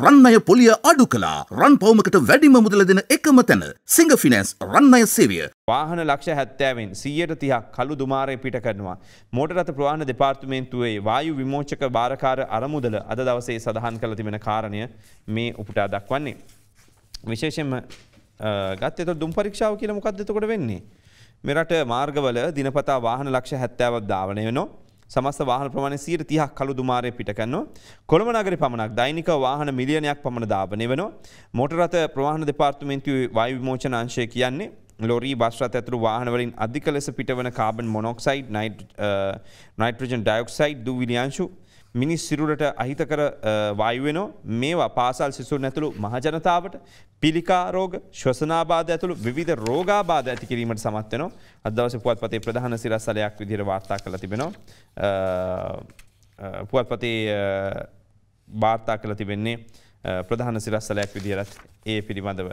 රන්නය පොලිය අඩු කලා රන් පවමකට වැඩිම මුදල දෙන එකම තැන සිංහ ෆිනන්ස් රන්නය සේවිය. වාහන ලක්ෂ හැත්තෑවෙන් සියයට තිහක් කළු දුමාරය පිට කරනවා. මෝටරත ප්‍රවාහන දෙපාර්තුමේන්තුවේ වායු විමෝචක භාරකාර අරමුදල අද දවසේ සඳහන් කළ තිබෙන කාරණය මේ උපුටා දක්වන්නේ. විශේෂෙන්ම ගත්තත දුම් පරික්ෂාව කියල මොකක්දතකොට වෙන්නේ. මෙරට මාර්ගවල දිනපතා වාහන ලක්ෂ හැත්තෑවත් ධාවනය වෙනවා. සමස් වාහන ප්‍රමාණ සීර තිහක් කළු දුමාරය පිටකන්න. කොළඹ නගර පමණක් දෛනික වාහන මිලියනයක් පමණ දාපනය වෙන. මොටරත ප්‍රවාහන දෙපාර්තුමෙන්තු වයිවිමෝචන අංශය කියන්නේ ලොරී බස්රත් ඇතුරු වාහනවලින් අධික ලෙස පිටවන කාබන් මොනොක්සයිඩ් නයිට්‍රජන් ඩයොක්සයිඩ් දූවිලියංශු මිනිස් සිරුරට අහිතකර වයුවෙනෝ මේවා පාසල් සිසුන් ඇතුළු මහජනතාවට පිළිකාරෝග ශ්වසනාබාධ ඇතුළු විධ රෝගාබාධ ඇතිකිරීමට සමත්වනෝ අදවස පුවත් පතේ ප්‍රධාන සිරස්සලයක් විදිර වාර්තා කළ තිබෙනවා පුවත්පතේ වාර්තා කළ තිබෙන්නේ ප්‍රධාන සිරස්සලයක් විදිරත් ඒ පිළිබඳව.